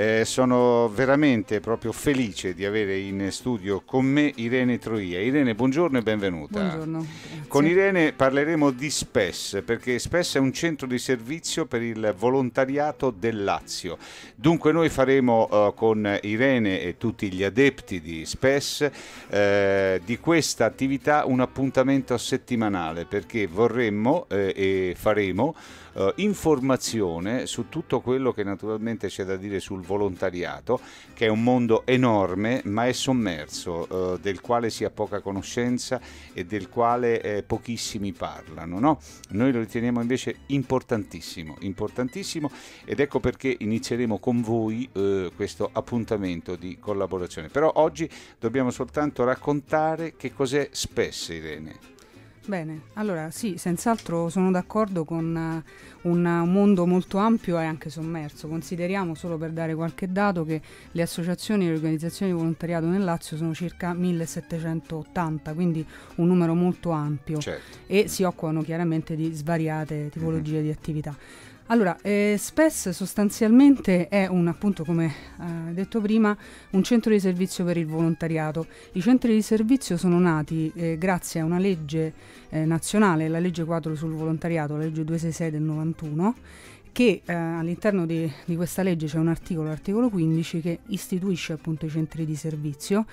Eh, sono veramente proprio felice di avere in studio con me Irene Troia. Irene, buongiorno e benvenuta. Buongiorno. Con Irene parleremo di SPES, perché SPES è un centro di servizio per il volontariato del Lazio. Dunque noi faremo eh, con Irene e tutti gli adepti di SPES eh, di questa attività un appuntamento settimanale, perché vorremmo eh, e faremo eh, informazione su tutto quello che naturalmente c'è da dire sul volontariato, che è un mondo enorme ma è sommerso, eh, del quale si ha poca conoscenza e del quale eh, pochissimi parlano. No? Noi lo riteniamo invece importantissimo, importantissimo ed ecco perché inizieremo con voi eh, questo appuntamento di collaborazione. Però oggi dobbiamo soltanto raccontare che cos'è spesso Irene. Bene, allora sì, senz'altro sono d'accordo con eh, un, mondo molto ampio e anche sommerso. Consideriamo solo per dare qualche dato che le associazioni e le organizzazioni di volontariato nel Lazio sono circa 1780, quindi un numero molto ampio certo. e si occupano chiaramente di svariate tipologie mm-hmm. di attività. Allora, eh, SPES sostanzialmente è un, appunto come eh, detto prima, un centro di servizio per il volontariato. I centri di servizio sono nati eh, grazie a una legge eh, nazionale, la legge 4 sul volontariato, la legge 266 del 91, che eh, all'interno di, di questa legge c'è un articolo, l'articolo 15, che istituisce appunto i centri di servizio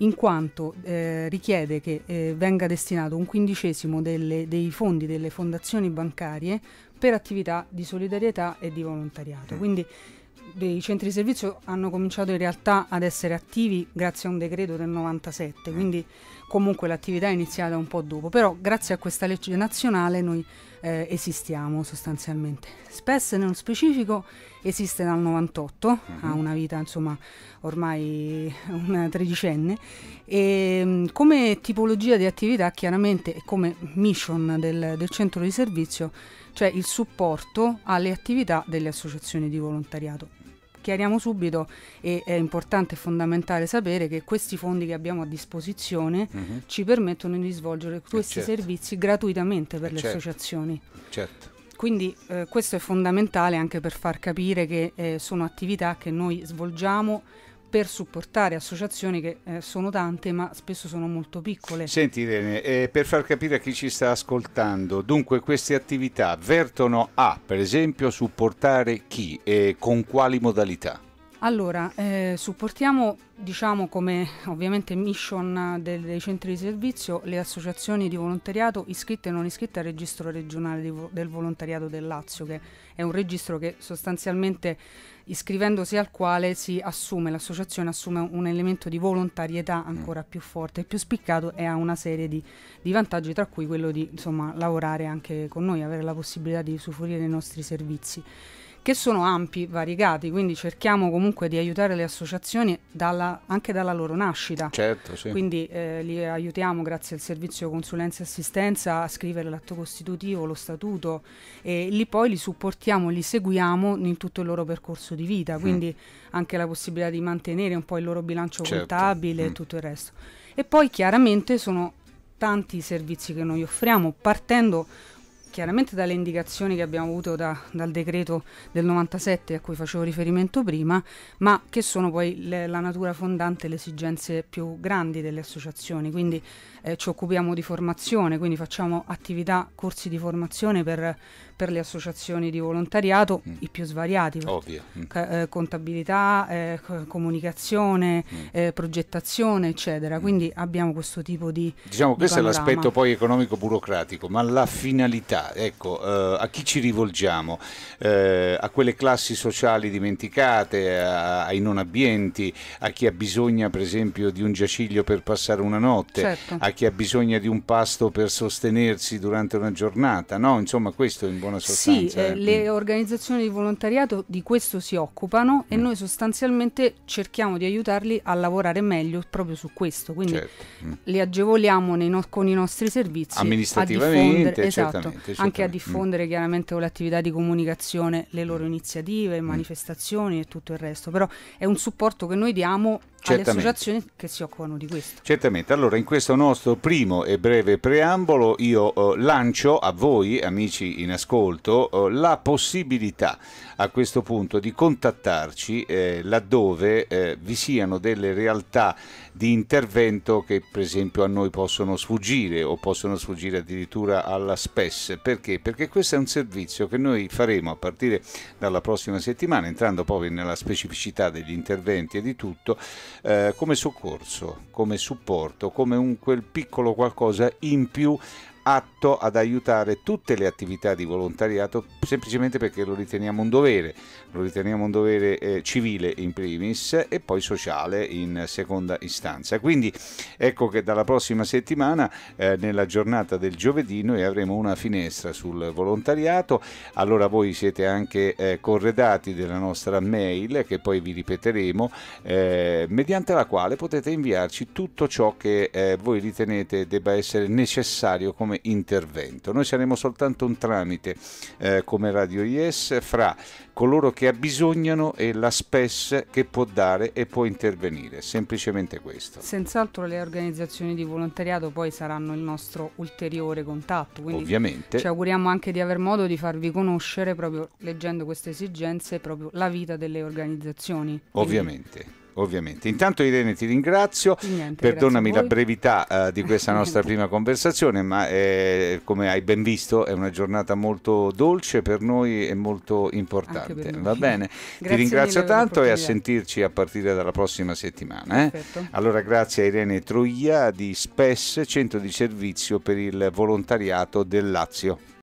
in quanto eh, richiede che eh, venga destinato un quindicesimo delle, dei fondi delle fondazioni bancarie per attività di solidarietà e di volontariato. Mm. Quindi i centri di servizio hanno cominciato in realtà ad essere attivi grazie a un decreto del 97, mm. quindi comunque l'attività è iniziata un po' dopo, però grazie a questa legge nazionale noi eh, esistiamo sostanzialmente. Spess nello specifico esiste dal 98, uh -huh. ha mhm. una vita insomma ormai una tredicenne e ehm, come tipologia di attività chiaramente e come mission del, del centro di servizio c'è cioè il supporto alle attività delle associazioni di volontariato chiariamo subito, e è importante e fondamentale sapere che questi fondi che abbiamo a disposizione mm-hmm. ci permettono di svolgere eh, questi certo. servizi gratuitamente per eh le certo. associazioni. Certo. Quindi eh, questo è fondamentale anche per far capire che eh, sono attività che noi svolgiamo per supportare associazioni che eh, sono tante ma spesso sono molto piccole. Senti Irene, eh, per far capire a chi ci sta ascoltando, dunque queste attività vertono a, per esempio, supportare chi e con quali modalità? Allora, eh, supportiamo, diciamo come ovviamente mission dei, dei, centri di servizio, le associazioni di volontariato iscritte e non iscritte al registro regionale di, del volontariato del Lazio, che è un registro che sostanzialmente iscrivendosi al quale si assume, l'associazione assume un elemento di volontarietà mm. ancora più forte e più spiccato e ha una serie di, di vantaggi, tra cui quello di insomma, lavorare anche con noi, avere la possibilità di usufruire dei nostri servizi che sono ampi, variegati, quindi cerchiamo comunque di aiutare le associazioni dalla, anche dalla loro nascita. Certo, sì. Quindi eh, li aiutiamo grazie al servizio consulenza e assistenza a scrivere l'atto costitutivo, lo statuto e lì poi li supportiamo, li seguiamo in tutto il loro percorso di vita, mm. quindi mm. anche la possibilità di mantenere un po' il loro bilancio certo. contabile mm. e tutto il resto. E poi chiaramente sono tanti i servizi che noi offriamo, partendo chiaramente dalle indicazioni che abbiamo avuto da, dal decreto del 97 a cui facevo riferimento prima, ma che sono poi le, la natura fondante, le esigenze più grandi delle associazioni. Quindi eh, ci occupiamo di formazione, quindi facciamo attività, corsi di formazione per, per le associazioni di volontariato, mm. i più svariati, Ovvio. Mm. Eh, contabilità, eh, comunicazione, mm. Eh, progettazione, eccetera. Mm. Quindi abbiamo questo tipo di... Diciamo, di questo panorama. è l'aspetto poi economico-burocratico, ma la finalità comunità. Ecco, eh, a chi ci rivolgiamo? Eh, a quelle classi sociali dimenticate, a, ai non abbienti, a chi ha bisogno per esempio di un giaciglio per passare una notte, certo. a chi ha bisogno di un pasto per sostenersi durante una giornata, no? Insomma questo in buona sostanza. Sì, eh, eh, le organizzazioni di volontariato di questo si occupano mm. e noi sostanzialmente cerchiamo di aiutarli a lavorare meglio proprio su questo, quindi certo. mm. li agevoliamo no- con i nostri servizi. Amministrativamente, esatto. certamente anche a mm. diffondere mm. chiaramente con l'attività di comunicazione le loro iniziative, mm. manifestazioni e tutto il resto, però è un supporto che noi diamo Certamente. alle associazioni che si occupano di questo. Certamente, allora in questo nostro primo e breve preambolo io eh, lancio a voi, amici in ascolto, eh, la possibilità a questo punto di contattarci eh, laddove eh, vi siano delle realtà di intervento che per esempio a noi possono sfuggire o possono sfuggire addirittura alla SPES. Perché? Perché questo è un servizio che noi faremo a partire dalla prossima settimana, entrando poi nella specificità degli interventi e di tutto, eh, come soccorso, come supporto, come un quel piccolo qualcosa in più atto ad aiutare tutte le attività di volontariato semplicemente perché lo riteniamo un dovere, lo riteniamo un dovere eh, civile in primis e poi sociale in seconda istanza. Quindi ecco che dalla prossima settimana, eh, nella giornata del giovedì, noi avremo una finestra sul volontariato, allora voi siete anche eh, corredati della nostra mail che poi vi ripeteremo, eh, mediante la quale potete inviarci tutto ciò che eh, voi ritenete debba essere necessario come come intervento. Noi saremo soltanto un tramite eh, come Radio IES fra coloro che abbisognano e la SPES che può dare e può intervenire, semplicemente questo. Senz'altro le organizzazioni di volontariato poi saranno il nostro ulteriore contatto, quindi Ovviamente. ci auguriamo anche di aver modo di farvi conoscere proprio leggendo queste esigenze proprio la vita delle organizzazioni. Ovviamente ovviamente. Intanto Irene ti ringrazio, Niente, perdonami la brevità uh, di questa nostra prima conversazione, ma è, eh, come hai ben visto è una giornata molto dolce per noi e molto importante. Va bene? Grazie ti ringrazio tanto e a sentirci a partire dalla prossima settimana. Eh? Allora grazie a Irene Troia di SPES, centro di servizio per il volontariato del Lazio.